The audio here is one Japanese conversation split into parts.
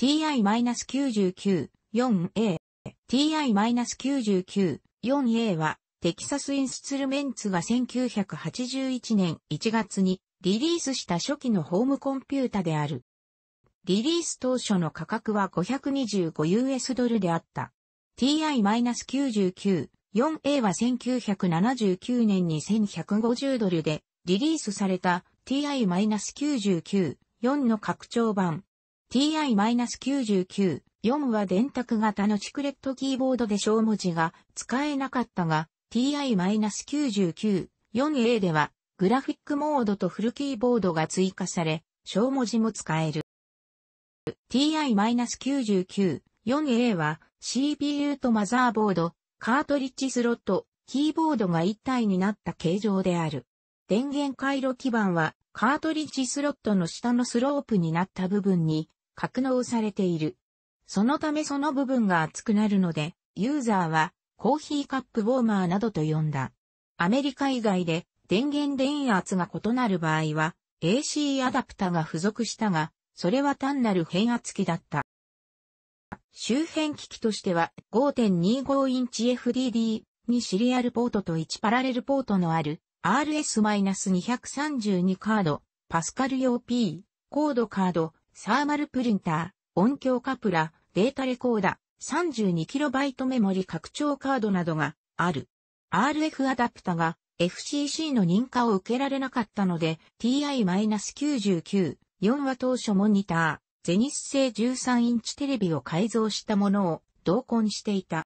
TI-99-4A。TI-99-4A は、テキサスインスツルメンツが1981年1月にリリースした初期のホームコンピュータである。リリース当初の価格は 525US ドルであった。TI-99-4A は1979年に1150ドルでリリースされた TI-99-4 の拡張版 TI-99。4は電卓型のチクレットキーボードで小文字が使えなかったが、TI-99。4A では、グラフィックモードとフルキーボードが追加され、小文字も使える。TI-99。4A は CPU とマザーボード、カートリッジスロット、キーボードが一体になった形状である。電源回路基板はカートリッジスロットの下のスロープになった部分に格納されている。そのためその部分が熱くなるので、ユーザーはコーヒーカップウォーマーなどと呼んだ。アメリカ以外で電源電圧が異なる場合は AC アダプタが付属したが、それは単なる変圧器だった。周辺機器としては5.25インチ FDD にシリアルポートと1パラレルポートのある RS-232 カード、パスカル用 P、コードカード、サーマルプリンター、音響カプラ、データレコーダ、32KB メモリ拡張カードなどがある。RF アダプタが FCC の認可を受けられなかったので TI-99、4話当初モニター、ゼニス製13インチテレビを改造したものを同梱していた。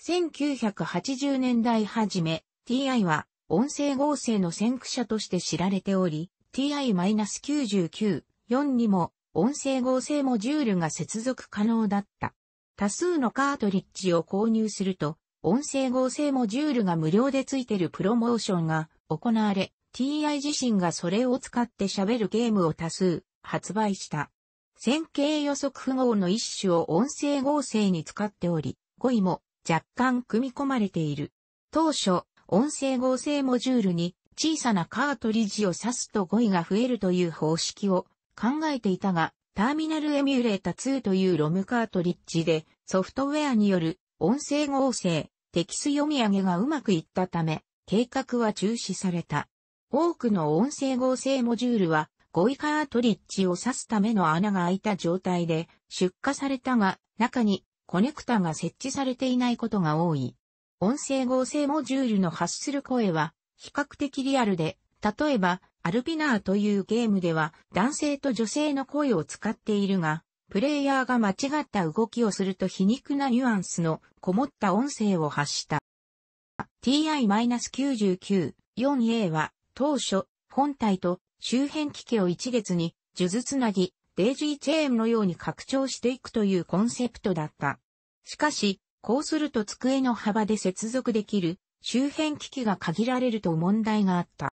1980年代初め、TI は音声合成の先駆者として知られており、TI-99、4にも音声合成モジュールが接続可能だった。多数のカートリッジを購入すると、音声合成モジュールが無料でついてるプロモーションが行われ、TI 自身がそれを使って喋るゲームを多数発売した。線形予測符号の一種を音声合成に使っており、語彙も若干組み込まれている。当初、音声合成モジュールに小さなカートリッジを挿すと語彙が増えるという方式を考えていたが、ターミナルエミュレータ2というロムカートリッジでソフトウェアによる音声合成、テキス読み上げがうまくいったため、計画は中止された。多くの音声合成モジュールは5位カートリッジを刺すための穴が開いた状態で出荷されたが、中にコネクタが設置されていないことが多い。音声合成モジュールの発する声は比較的リアルで、例えばアルピナーというゲームでは男性と女性の声を使っているが、プレイヤーが間違った動きをすると皮肉なニュアンスのこもった音声を発した。TI-99-4A は当初、本体と周辺機器を一列に、数珠つなぎ、デイジーチェーンのように拡張していくというコンセプトだった。しかし、こうすると机の幅で接続できる周辺機器が限られると問題があった。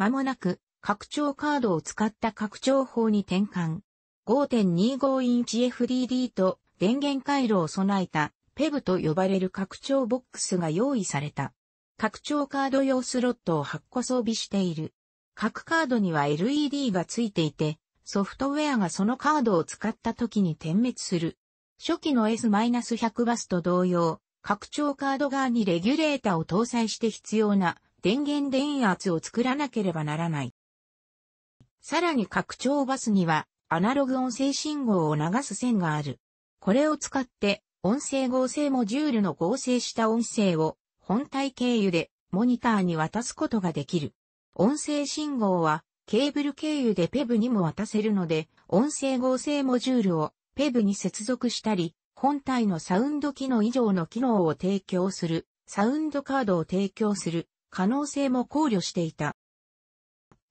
間もなく、拡張カードを使った拡張法に転換。5.25インチ FDD と電源回路を備えた p e と呼ばれる拡張ボックスが用意された。拡張カード用スロットを8個装備している。各カードには LED がついていて、ソフトウェアがそのカードを使った時に点滅する。初期の S-100 バスと同様、拡張カード側にレギュレータを搭載して必要な電源電圧を作らなければならない。さらに拡張バスにはアナログ音声信号を流す線がある。これを使って音声合成モジュールの合成した音声を本体経由でモニターに渡すことができる。音声信号はケーブル経由で PEB にも渡せるので、音声合成モジュールを PEB に接続したり、本体のサウンド機能以上の機能を提供する、サウンドカードを提供する、可能性も考慮していた。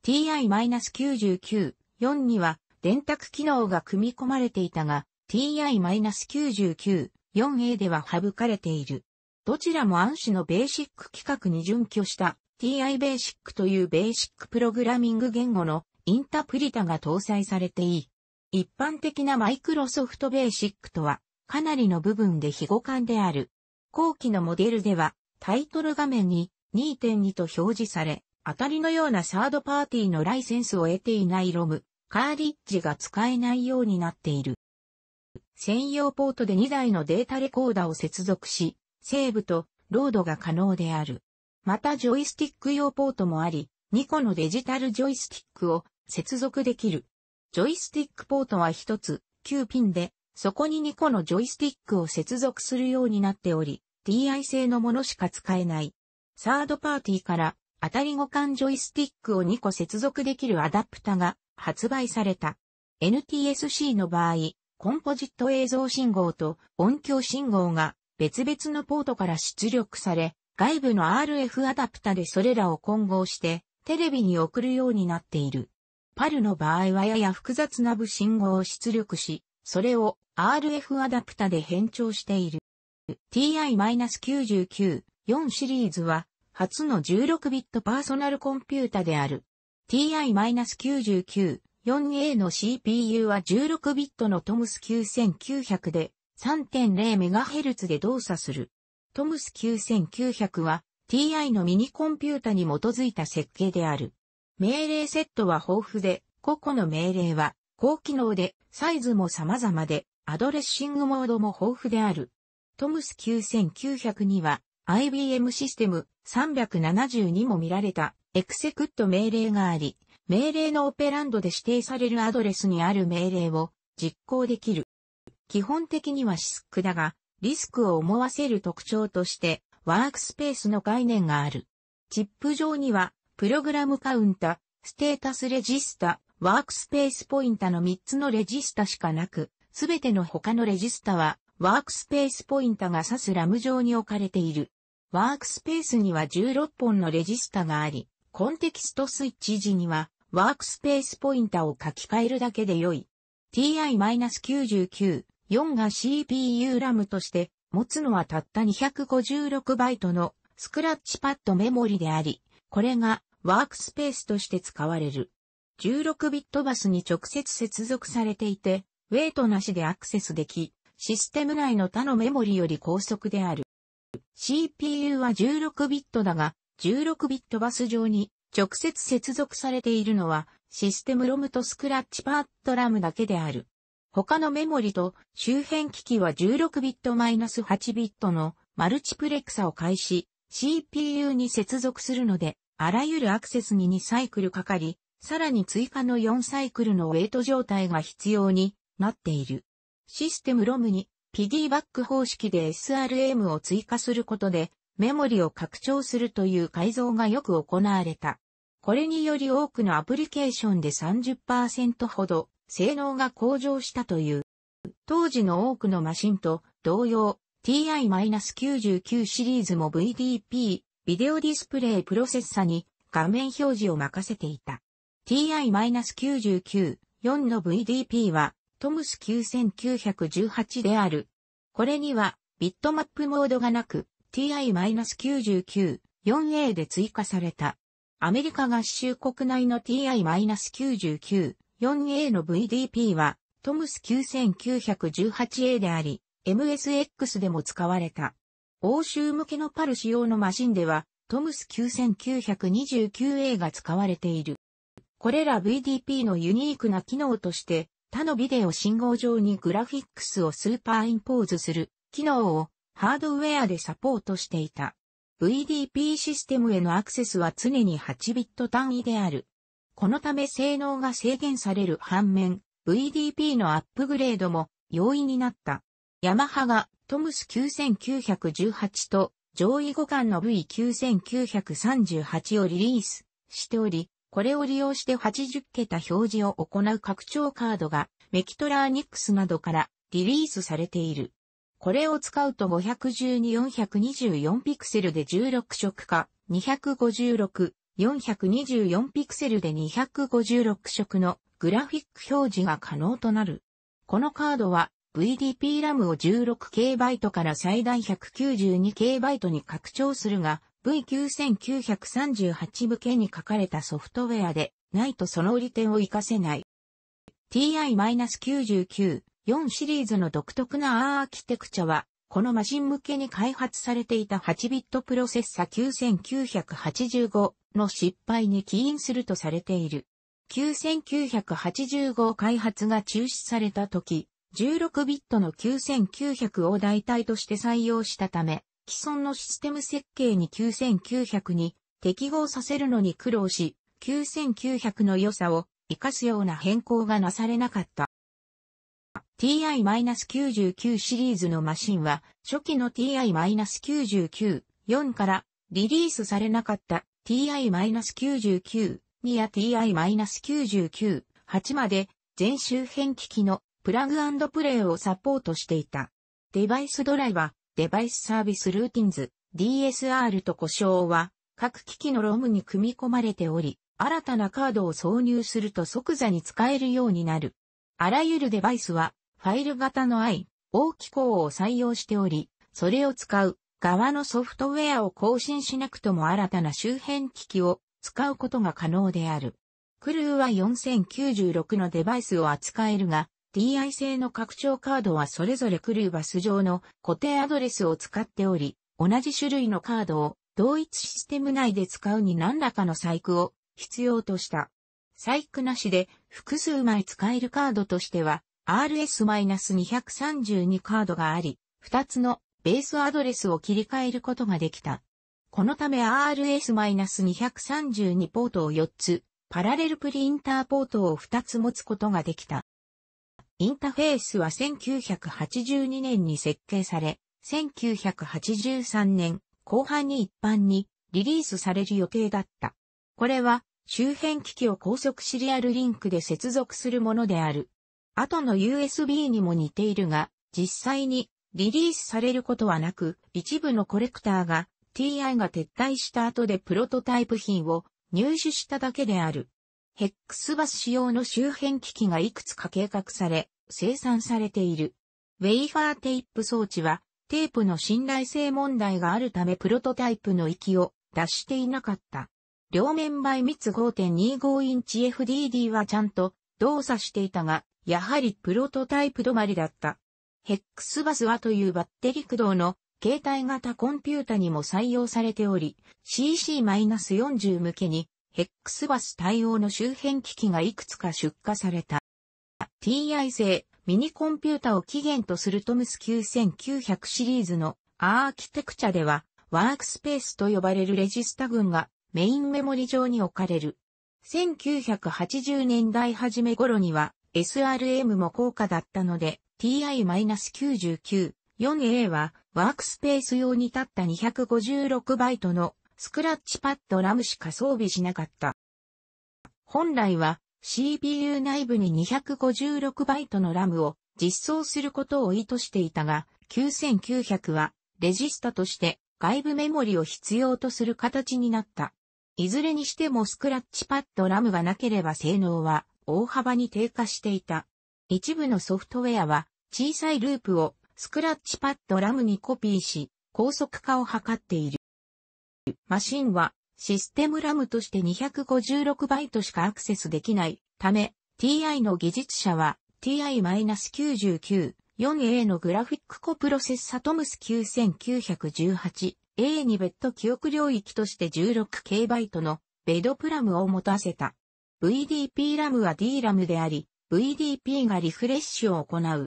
TI-99-4 には電卓機能が組み込まれていたが、TI-99-4A では省かれている。どちらも暗視のベーシック規格に準拠した TI ベーシックというベーシックプログラミング言語のインタプリタが搭載されていい。一般的なマイクロソフトベーシックとはかなりの部分で非互換である。後期のモデルではタイトル画面に2.2と表示され、当たりのようなサードパーティーのライセンスを得ていないロム、カーリッジが使えないようになっている。専用ポートで2台のデータレコーダーを接続し、セーブとロードが可能である。またジョイスティック用ポートもあり、2個のデジタルジョイスティックを接続できる。ジョイスティックポートは1つ、9ピンで、そこに2個のジョイスティックを接続するようになっており、DI 製のものしか使えないサードパーティーから当たり互換ジョイスティックを2個接続できるアダプタが発売された。NTSC の場合、コンポジット映像信号と音響信号が別々のポートから出力され、外部の RF アダプタでそれらを混合してテレビに送るようになっている。パルの場合はやや複雑な部信号を出力し、それを RF アダプタで変調している。TI-99 4シリーズは、初の16ビットパーソナルコンピュータである。TI-99、4A の CPU は16ビットのトムス9900で 3.0MHz で動作する。トムス9900は TI のミニコンピュータに基づいた設計である。命令セットは豊富で、個々の命令は高機能で、サイズも様々で、アドレッシングモードも豊富である。トムス9900には IBM システム3 7 2も見られたエクセクット命令があり、命令のオペランドで指定されるアドレスにある命令を実行できる。基本的にはシスクだが、リスクを思わせる特徴として、ワークスペースの概念がある。チップ上には、プログラムカウンタ、ステータスレジスタ、ワークスペースポインタの3つのレジスタしかなく、すべての他のレジスタは、ワークスペースポインタが指すラム上に置かれている。ワークスペースには16本のレジスタがあり、コンテキストスイッチ時には、ワークスペースポインタを書き換えるだけで良い。TI-99、4が CPU ラムとして持つのはたった256バイトのスクラッチパッドメモリであり、これがワークスペースとして使われる。16ビットバスに直接接続されていて、ウェイトなしでアクセスでき、システム内の他のメモリより高速である。CPU は16ビットだが、16ビットバス上に直接接続されているのは、システムロムとスクラッチパッドラムだけである。他のメモリと周辺機器は16ビット -8 ビットのマルチプレクサを開始、CPU に接続するので、あらゆるアクセスに2サイクルかかり、さらに追加の4サイクルのウェイト状態が必要になっている。システムロムにピギーバック方式で SRM を追加することで、メモリを拡張するという改造がよく行われた。これにより多くのアプリケーションで30%ほど性能が向上したという。当時の多くのマシンと同様、TI-99 シリーズも VDP、ビデオディスプレイプロセッサに画面表示を任せていた。TI-99-4 の VDP はトムス9918である。これには、ビットマップモードがなく、TI-99、4A で追加された。アメリカ合衆国内の TI-99、4A の VDP は、トムス 9918A であり、MSX でも使われた。欧州向けのパル仕様のマシンでは、トムス 9929A が使われている。これら VDP のユニークな機能として、他のビデオ信号上にグラフィックスをスーパーインポーズする機能をハードウェアでサポートしていた。VDP システムへのアクセスは常に8ビット単位である。このため性能が制限される反面、VDP のアップグレードも容易になった。ヤマハがトムス9918と上位互換の V9938 をリリースしており、これを利用して80桁表示を行う拡張カードがメキトラーニクスなどからリリースされている。これを使うと512-424ピクセルで16色か、256-424ピクセルで256色のグラフィック表示が可能となる。このカードは VDP ラムを 16KB から最大 192KB に拡張するが、V9938 向けに書かれたソフトウェアでないとその利点を活かせない。TI-99、4シリーズの独特なアーキテクチャは、このマシン向けに開発されていた8ビットプロセッサ9985の失敗に起因するとされている。9985開発が中止された時、16ビットの9900を代替として採用したため、既存のシステム設計に9900に適合させるのに苦労し、9900の良さを活かすような変更がなされなかった。TI-99 シリーズのマシンは、初期の TI-99、4からリリースされなかった TI-99、2や TI-99、8まで全周辺機器のプラグプレイをサポートしていた。デバイスドライバー、デバイスサービスルーティンズ DSR と呼称は各機器のロムに組み込まれており、新たなカードを挿入すると即座に使えるようになる。あらゆるデバイスはファイル型の i、O 機構を採用しており、それを使う側のソフトウェアを更新しなくとも新たな周辺機器を使うことが可能である。クルーは4096のデバイスを扱えるが、DI 製の拡張カードはそれぞれクルーバス上の固定アドレスを使っており、同じ種類のカードを同一システム内で使うに何らかの細工を必要とした。細工なしで複数枚使えるカードとしては RS-232 カードがあり、2つのベースアドレスを切り替えることができた。このため RS-232 ポートを4つ、パラレルプリンターポートを2つ持つことができた。インタフェースは1982年に設計され、1983年後半に一般にリリースされる予定だった。これは周辺機器を高速シリアルリンクで接続するものである。後の USB にも似ているが、実際にリリースされることはなく、一部のコレクターが TI が撤退した後でプロトタイプ品を入手しただけである。ヘックスバス仕用の周辺機器がいくつか計画され、生産されている。ウェイファーテイプ装置は、テープの信頼性問題があるためプロトタイプの域を出していなかった。両面倍密5.25インチ FDD はちゃんと動作していたが、やはりプロトタイプ止まりだった。ヘックスバスはというバッテリ駆動の携帯型コンピュータにも採用されており、CC-40 向けに X バス対応の周辺機器がいくつか出荷された。TI 製ミニコンピュータを起源とするトムス9900シリーズのアーキテクチャではワークスペースと呼ばれるレジスタ群がメインメモリ上に置かれる。1980年代初め頃には SRM も高価だったので TI-99 4A はワークスペース用に立った256バイトのスクラッチパッドラムしか装備しなかった。本来は CPU 内部に256バイトのラムを実装することを意図していたが、9900はレジスタとして外部メモリを必要とする形になった。いずれにしてもスクラッチパッドラムがなければ性能は大幅に低下していた。一部のソフトウェアは小さいループをスクラッチパッドラムにコピーし高速化を図っている。マシンはシステムラムとして256バイトしかアクセスできないため、TI の技術者は TI-99、4A のグラフィックコプロセッサトムス 9918A に別途記憶領域として 16K バイトのベドプラムを持たせた。VDP ラムは D ラムであり、VDP がリフレッシュを行う。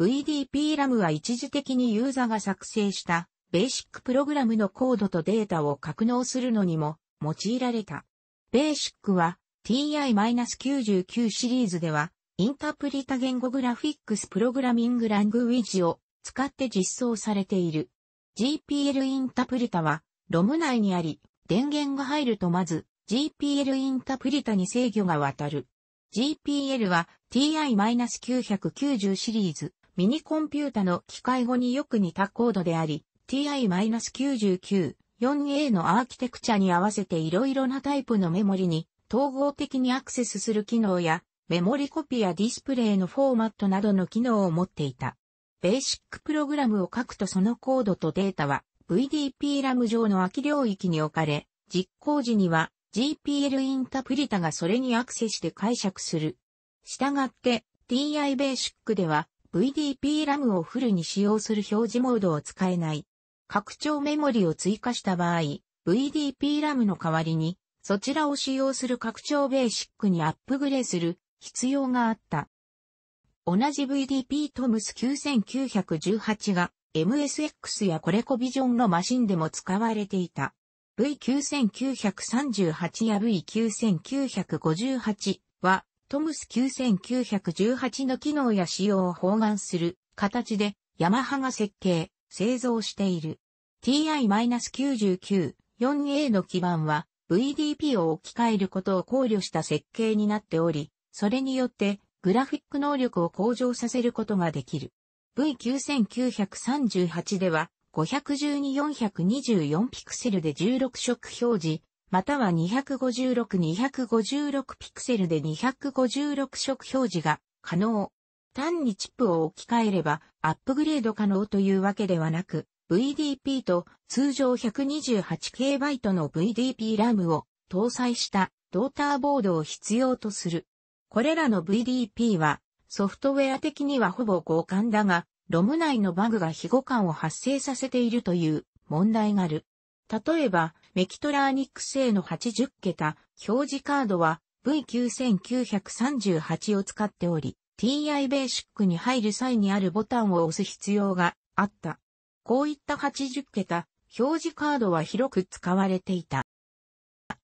VDP ラムは一時的にユーザが作成したベーシックプログラムのコードとデータを格納するのにも用いられた。ベーシックは TI-99 シリーズではインタプリタ言語グラフィックスプログラミングラングウィッジを使って実装されている。GPL インタプリタはロム内にあり、電源が入るとまず GPL インタプリタに制御が渡る。GPL は TI-990 シリーズミニコンピュータの機械語によく似たコードであり、TI-99-4A のアーキテクチャに合わせて色々なタイプのメモリに統合的にアクセスする機能やメモリコピやディスプレイのフォーマットなどの機能を持っていた。ベーシックプログラムを書くとそのコードとデータは VDP ラム上の空き領域に置かれ、実行時には GPL インタプリタがそれにアクセスして解釈する。従って TI ベーシックでは VDP ラムをフルに使用する表示モードを使えない。拡張メモリを追加した場合、VDP ラムの代わりに、そちらを使用する拡張ベーシックにアップグレーする必要があった。同じ VDP トムス9918が MSX やコレコビジョンのマシンでも使われていた。V9938 や V9958 はトムス9918の機能や仕様を包含する形でヤマハが設計、製造している。TI-99-4A の基板は VDP を置き換えることを考慮した設計になっており、それによってグラフィック能力を向上させることができる。V9938 では512-424ピクセルで16色表示、または256-256ピクセルで256色表示が可能。単にチップを置き換えればアップグレード可能というわけではなく、VDP と通常 128KB の VDP ラムを搭載したローターボードを必要とする。これらの VDP はソフトウェア的にはほぼ互換だが、ロム内のバグが非互換を発生させているという問題がある。例えば、メキトラーニック製の80桁表示カードは V9938 を使っており、TI ベーシックに入る際にあるボタンを押す必要があった。こういった80桁表示カードは広く使われていた。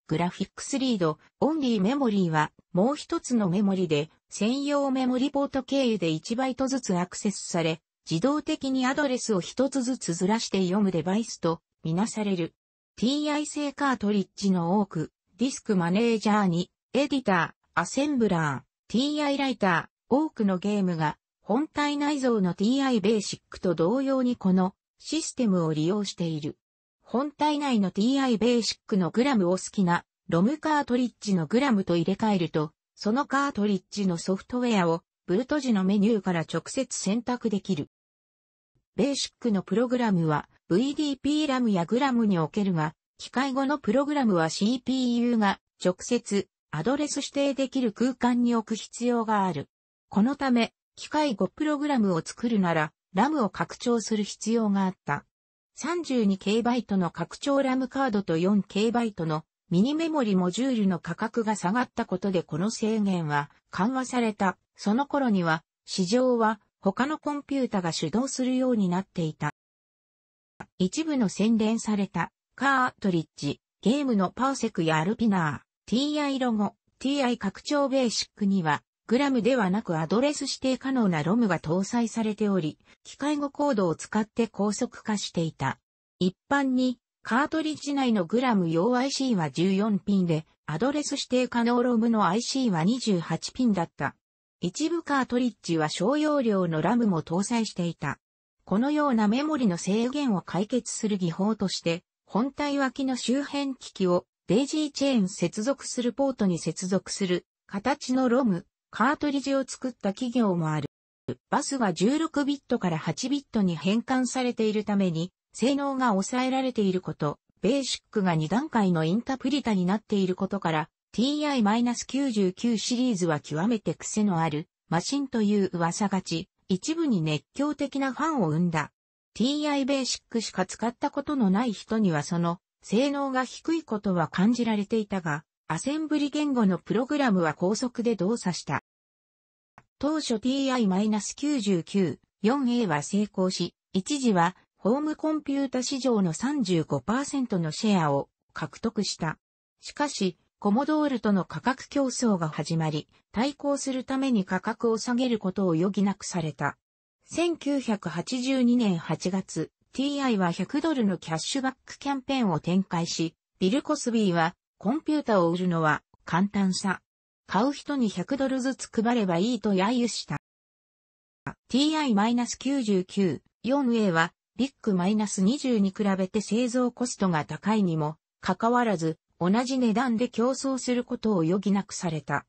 グラフィックスリード、オンリーメモリーはもう一つのメモリで専用メモリポート経由で1バイトずつアクセスされ、自動的にアドレスを一つずつずらして読むデバイスとみなされる。TI 製カートリッジの多く、ディスクマネージャーに、エディター、アセンブラー、TI ライター、多くのゲームが本体内蔵の TI ベーシックと同様にこのシステムを利用している。本体内の TI ベーシックのグラムを好きなロムカートリッジのグラムと入れ替えると、そのカートリッジのソフトウェアをブルト時のメニューから直接選択できる。ベーシックのプログラムは VDP ラムやグラムにおけるが、機械語のプログラムは CPU が直接アドレス指定できる空間に置く必要がある。このため、機械5プログラムを作るなら、ラムを拡張する必要があった。32KB の拡張ラムカードと 4KB のミニメモリモジュールの価格が下がったことでこの制限は緩和された。その頃には市場は他のコンピュータが主導するようになっていた。一部の洗練されたカートリッジ、ゲームのパーセクやアルピナー、TI ロゴ、TI 拡張ベーシックにはグラムではなくアドレス指定可能なロムが搭載されており、機械語コードを使って高速化していた。一般に、カートリッジ内のグラム用 IC は14ピンで、アドレス指定可能ロムの IC は28ピンだった。一部カートリッジは小容量のラムも搭載していた。このようなメモリの制限を解決する技法として、本体脇の周辺機器をデイジーチェーン接続するポートに接続する形のロムカートリッジを作った企業もある。バスは16ビットから8ビットに変換されているために、性能が抑えられていること、ベーシックが2段階のインタプリタになっていることから、TI-99 シリーズは極めて癖のあるマシンという噂がち、一部に熱狂的なファンを生んだ。TI ベーシックしか使ったことのない人にはその性能が低いことは感じられていたが、アセンブリ言語のプログラムは高速で動作した。当初 TI-99、4A は成功し、一時はホームコンピュータ市場の35%のシェアを獲得した。しかし、コモドールとの価格競争が始まり、対抗するために価格を下げることを余儀なくされた。1982年8月、TI は100ドルのキャッシュバックキャンペーンを展開し、ビル・コスビーはコンピュータを売るのは簡単さ。買う人に100ドルずつ配ればいいと揶揄した。TI-99、4A はビッグ -20 に比べて製造コストが高いにも、かかわらず、同じ値段で競争することを余儀なくされた。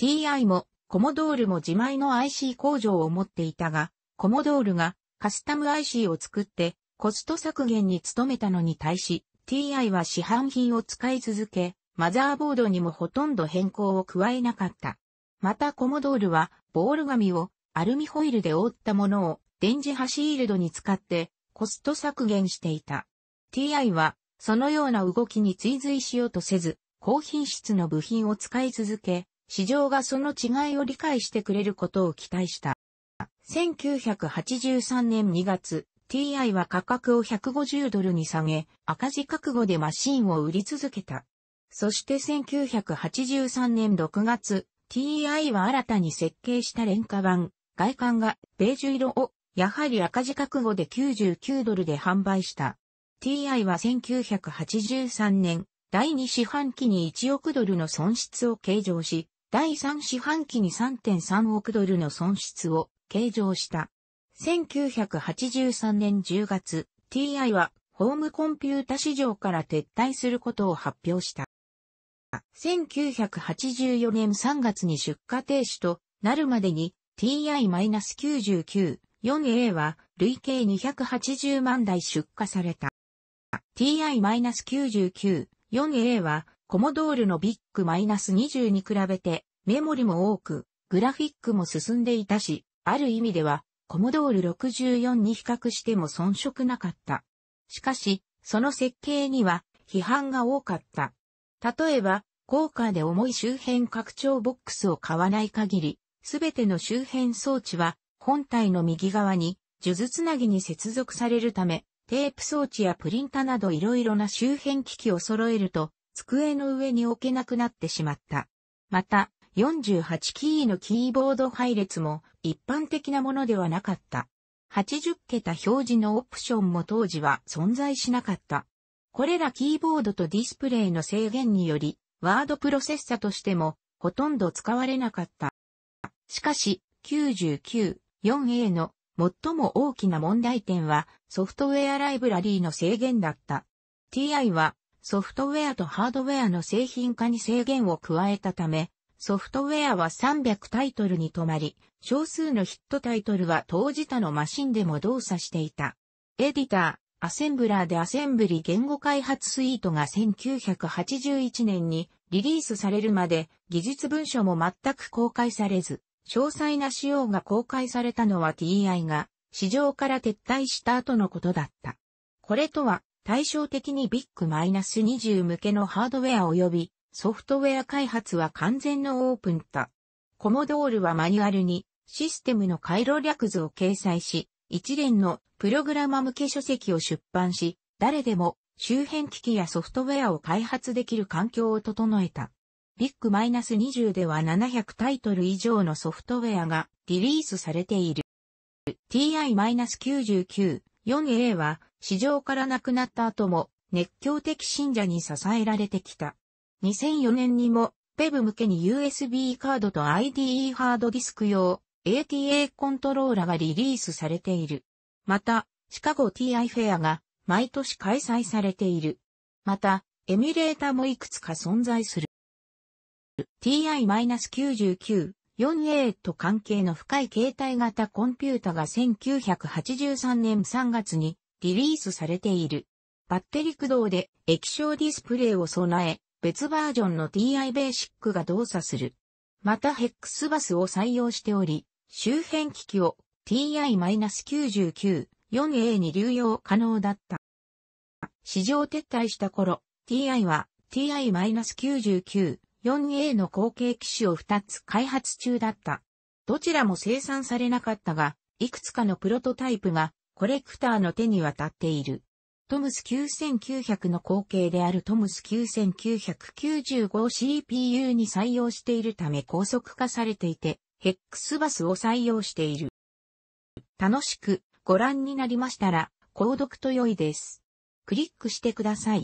TI も、コモドールも自前の IC 工場を持っていたが、コモドールがカスタム IC を作ってコスト削減に努めたのに対し、TI は市販品を使い続け、マザーボードにもほとんど変更を加えなかった。またコモドールは、ボール紙をアルミホイルで覆ったものを電磁波シールドに使ってコスト削減していた。TI は、そのような動きに追随しようとせず、高品質の部品を使い続け、市場がその違いを理解してくれることを期待した。1983年2月、TI は価格を150ドルに下げ、赤字覚悟でマシンを売り続けた。そして1983年6月、TI は新たに設計した廉価版、外観がベージュ色を、やはり赤字覚悟で99ドルで販売した。TI は1983年、第2四半期に1億ドルの損失を計上し、第3四半期に3.3億ドルの損失を計上した。1983年10月、TI はホームコンピュータ市場から撤退することを発表した。1984年3月に出荷停止となるまでに TI-99 4A は累計280万台出荷された。TI-99 4A はコモドールのビッグ -20 に比べてメモリも多く、グラフィックも進んでいたし、ある意味ではコモドール64に比較しても遜色なかった。しかし、その設計には批判が多かった。例えば、高価で重い周辺拡張ボックスを買わない限り、すべての周辺装置は本体の右側に数珠つなぎに接続されるため、テープ装置やプリンタなどいろいろな周辺機器を揃えると、机の上に置けなくなってしまった。また、48キーのキーボード配列も一般的なものではなかった。80桁表示のオプションも当時は存在しなかった。これらキーボードとディスプレイの制限により、ワードプロセッサとしてもほとんど使われなかった。しかし、99.4A の最も大きな問題点はソフトウェアライブラリーの制限だった。TI はソフトウェアとハードウェアの製品化に制限を加えたため、ソフトウェアは300タイトルに止まり、少数のヒットタイトルは当時他のマシンでも動作していた。エディター、アセンブラーでアセンブリ言語開発スイートが1981年にリリースされるまで技術文書も全く公開されず、詳細な仕様が公開されたのは TI が市場から撤退した後のことだった。これとは対照的にビッグマイナス -20 向けのハードウェア及びソフトウェア開発は完全のオープンだ。コモドールはマニュアルにシステムの回路略図を掲載し、一連のプログラマ向け書籍を出版し、誰でも周辺機器やソフトウェアを開発できる環境を整えた。ビッグ -20 では700タイトル以上のソフトウェアがリリースされている。TI-99 4A は市場からなくなった後も熱狂的信者に支えられてきた。2004年にも、ペブ向けに USB カードと IDE ハードディスク用 ATA コントローラがリリースされている。また、シカゴ TI フェアが毎年開催されている。また、エミュレータもいくつか存在する。TI-99、4A と関係の深い携帯型コンピュータが1983年3月にリリースされている。バッテリ駆動で液晶ディスプレイを備え、別バージョンの TI ベーシックが動作する。またヘックスバスを採用しており、周辺機器を TI-99、4A に流用可能だった。市場撤退した頃、TI は TI-99、4A の後継機種を2つ開発中だった。どちらも生産されなかったが、いくつかのプロトタイプがコレクターの手に渡っている。トムス9900の後継であるトムス 9995CPU に採用しているため高速化されていて、ヘックスバスを採用している。楽しくご覧になりましたら、購読と良いです。クリックしてください。